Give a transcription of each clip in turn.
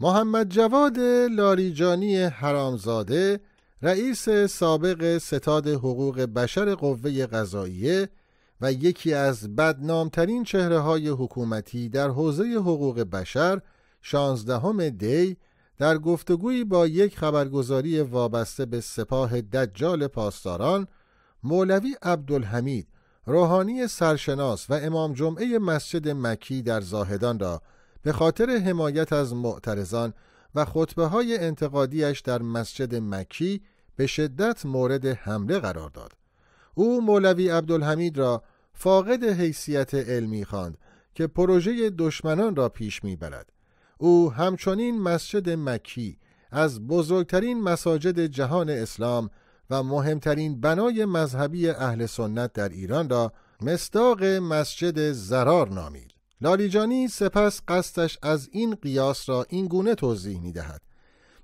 محمد جواد لاریجانی حرامزاده رئیس سابق ستاد حقوق بشر قوه قضاییه و یکی از بدنامترین چهره های حکومتی در حوزه حقوق بشر 16 دی در گفتگویی با یک خبرگزاری وابسته به سپاه دجال پاسداران مولوی عبدالحمید روحانی سرشناس و امام جمعه مسجد مکی در زاهدان را به خاطر حمایت از معترضان و خطبه های انتقادیش در مسجد مکی به شدت مورد حمله قرار داد. او مولوی عبدالحمید را فاقد حیثیت علمی خواند که پروژه دشمنان را پیش برد. او همچنین مسجد مکی از بزرگترین مساجد جهان اسلام و مهمترین بنای مذهبی اهل سنت در ایران را مصداق مسجد زرار نامید. لاریجانی سپس قصدش از این قیاس را این گونه توضیح می دهد.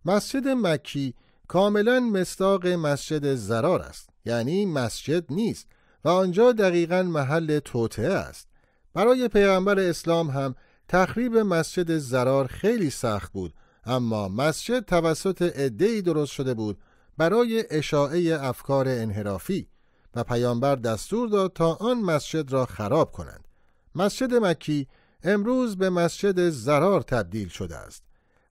مسجد مکی کاملا مستاق مسجد زرار است یعنی مسجد نیست و آنجا دقیقا محل توطعه است برای پیغمبر اسلام هم تخریب مسجد زرار خیلی سخت بود اما مسجد توسط عدهای درست شده بود برای اشاعه افکار انحرافی و پیامبر دستور داد تا آن مسجد را خراب کنند مسجد مکی امروز به مسجد زرار تبدیل شده است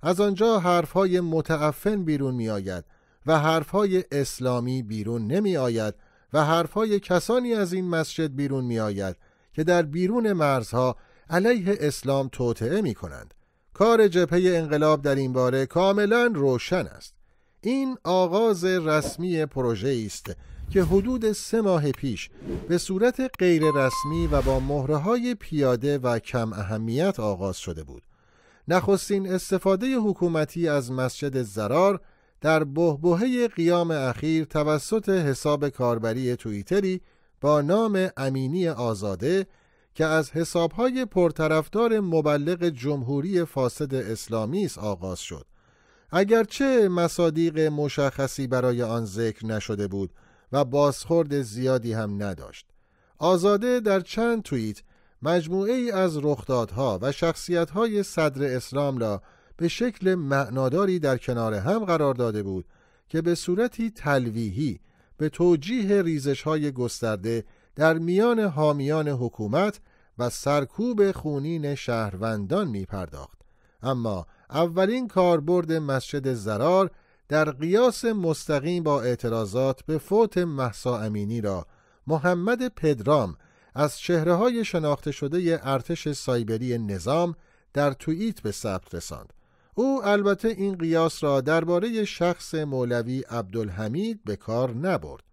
از آنجا حرفهای متعفن بیرون می آید و حرفهای اسلامی بیرون نمی آید و حرفهای کسانی از این مسجد بیرون می آید که در بیرون مرزها علیه اسلام توطعه می کنند. کار جبهه انقلاب در این باره کاملا روشن است. این آغاز رسمی پروژه است که حدود سه ماه پیش به صورت غیررسمی و با مهره های پیاده و کم اهمیت آغاز شده بود. نخستین استفاده حکومتی از مسجد زرار در بهبهه قیام اخیر توسط حساب کاربری توییتری با نام امینی آزاده که از حسابهای پرطرفدار مبلغ جمهوری فاسد اسلامی است آغاز شد اگرچه مصادیق مشخصی برای آن ذکر نشده بود و بازخورد زیادی هم نداشت. آزاده در چند توییت مجموعه ای از رخدادها و شخصیتهای صدر اسلام را به شکل معناداری در کنار هم قرار داده بود که به صورتی تلویحی به توجیه ریزش های گسترده در میان حامیان حکومت و سرکوب خونین شهروندان می پرداخت. اما اولین کاربرد مسجد زرار در قیاس مستقیم با اعتراضات به فوت محسا امینی را محمد پدرام از چهره های شناخته شده ارتش سایبری نظام در توییت به ثبت رساند. او البته این قیاس را درباره شخص مولوی عبدالحمید به کار نبرد.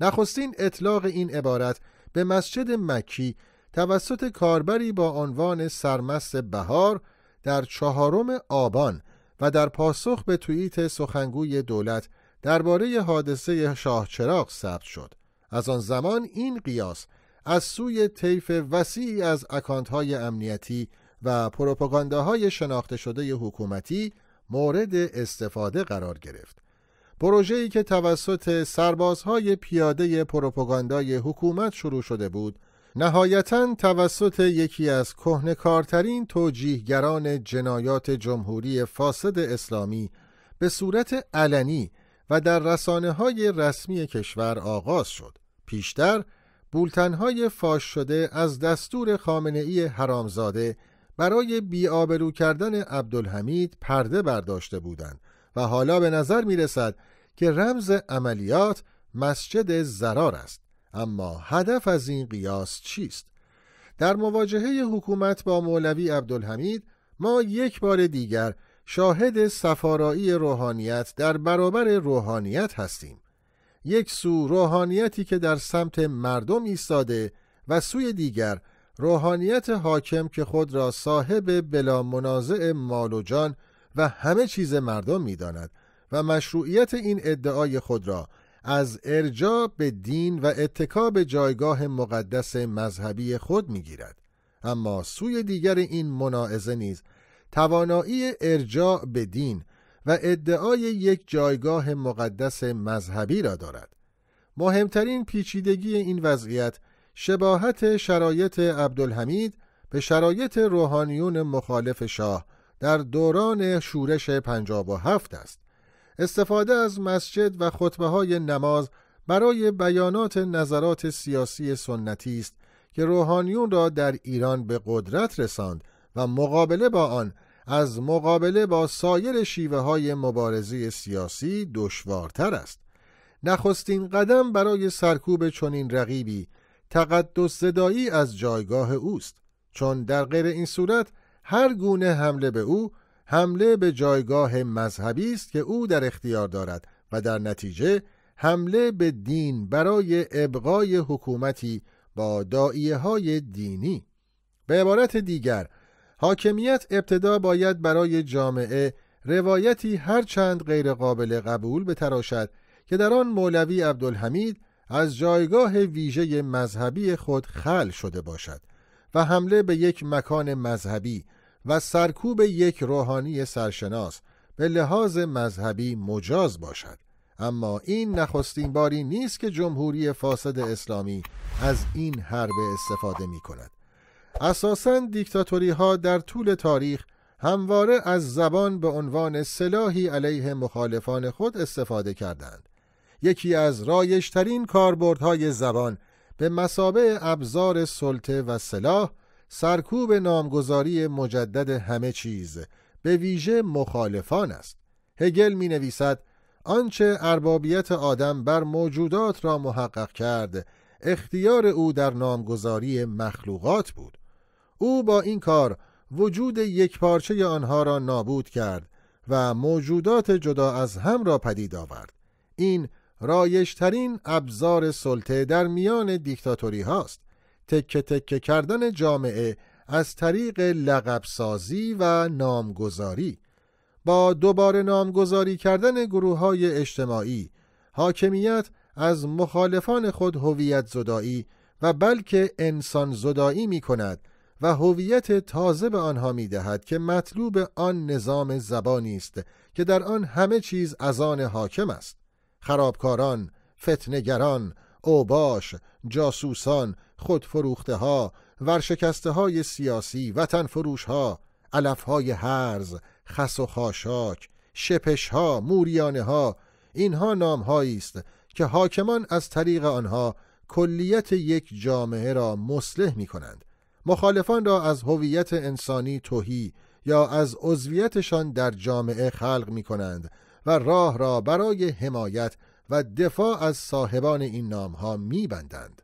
نخستین اطلاق این عبارت به مسجد مکی توسط کاربری با عنوان سرمست بهار در چهارم آبان و در پاسخ به توییت سخنگوی دولت درباره حادثه شاهچراغ ثبت شد از آن زمان این قیاس از سوی طیف وسیعی از های امنیتی و پروپاگانداهای شناخته شده حکومتی مورد استفاده قرار گرفت پروژه‌ای که توسط سربازهای پیاده پروپاگاندای حکومت شروع شده بود نهایتا توسط یکی از کهنکارترین توجیهگران جنایات جمهوری فاسد اسلامی به صورت علنی و در رسانه های رسمی کشور آغاز شد. پیشتر بولتنهای فاش شده از دستور ای حرامزاده برای بیابرو کردن عبدالحمید پرده برداشته بودند و حالا به نظر می رسد که رمز عملیات مسجد زرار است اما هدف از این قیاس چیست؟ در مواجهه حکومت با مولوی عبدالحمید ما یک بار دیگر شاهد سفارایی روحانیت در برابر روحانیت هستیم یک سو روحانیتی که در سمت مردم ایستاده و سوی دیگر روحانیت حاکم که خود را صاحب بلا منازع مال و جان و همه چیز مردم میداند و مشروعیت این ادعای خود را از ارجاع به دین و اتکا به جایگاه مقدس مذهبی خود گیرد اما سوی دیگر این مناعظه نیز توانایی ارجاع به دین و ادعای یک جایگاه مقدس مذهبی را دارد مهمترین پیچیدگی این وضعیت شباهت شرایط عبدالحمید به شرایط روحانیون مخالف شاه در دوران شورش 57 است استفاده از مسجد و خطبه های نماز برای بیانات نظرات سیاسی سنتی است که روحانیون را در ایران به قدرت رساند و مقابله با آن از مقابله با سایر شیوه های مبارزه سیاسی دشوارتر است نخستین قدم برای سرکوب چنین رقیبی تقدس زدایی از جایگاه اوست چون در غیر این صورت هر گونه حمله به او حمله به جایگاه مذهبی است که او در اختیار دارد و در نتیجه حمله به دین برای ابقای حکومتی با دائیه های دینی به عبارت دیگر حاکمیت ابتدا باید برای جامعه روایتی هرچند غیرقابل قبول بتراشد که در آن مولوی عبدالحمید از جایگاه ویژه مذهبی خود خل شده باشد و حمله به یک مکان مذهبی و سرکوب یک روحانی سرشناس به لحاظ مذهبی مجاز باشد اما این نخستین باری نیست که جمهوری فاسد اسلامی از این حرب استفاده می کند اساسا دیکتاتوری ها در طول تاریخ همواره از زبان به عنوان سلاحی علیه مخالفان خود استفاده کردند یکی از رایشترین کاربردهای زبان به مسابع ابزار سلطه و سلاح سرکوب نامگذاری مجدد همه چیز به ویژه مخالفان است هگل می نویسد آنچه اربابیت آدم بر موجودات را محقق کرد اختیار او در نامگذاری مخلوقات بود او با این کار وجود یک پارچه آنها را نابود کرد و موجودات جدا از هم را پدید آورد این رایشترین ابزار سلطه در میان دیکتاتوری هاست تکه تکه کردن جامعه از طریق لقب سازی و نامگذاری با دوباره نامگذاری کردن گروه های اجتماعی حاکمیت از مخالفان خود هویت زدایی و بلکه انسان زدایی می کند و هویت تازه به آنها می دهد که مطلوب آن نظام زبانی است که در آن همه چیز از آن حاکم است خرابکاران، فتنگران، اوباش، جاسوسان، خودفروخته ها، ورشکسته های سیاسی، وطن فروش ها، علف های هرز، خس و خاشاک، شپش ها، موریانه ها، اینها نام است که حاکمان از طریق آنها کلیت یک جامعه را مسلح می کنند. مخالفان را از هویت انسانی توهی یا از عضویتشان در جامعه خلق می کنند و راه را برای حمایت و دفاع از صاحبان این نام ها می بندند.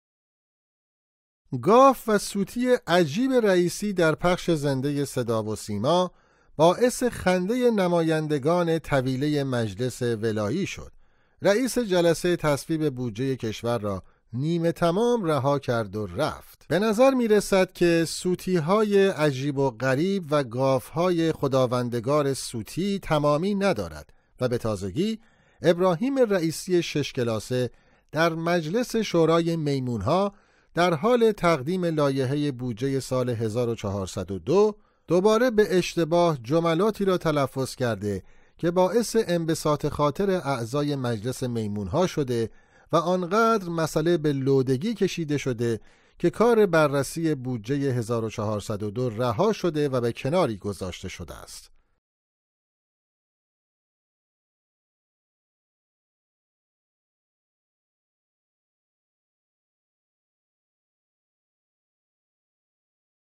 گاف و سوتی عجیب رئیسی در پخش زنده صدا و سیما باعث خنده نمایندگان طویله مجلس ولایی شد. رئیس جلسه تصویب بودجه کشور را نیمه تمام رها کرد و رفت به نظر می رسد که سوتی های عجیب و غریب و گاف های خداوندگار سوتی تمامی ندارد و به تازگی ابراهیم رئیسی شش کلاسه در مجلس شورای میمونها در حال تقدیم لایحه بودجه سال 1402 دوباره به اشتباه جملاتی را تلفظ کرده که باعث انبساط خاطر اعضای مجلس میمونها شده و آنقدر مسئله به لودگی کشیده شده که کار بررسی بودجه 1402 رها شده و به کناری گذاشته شده است.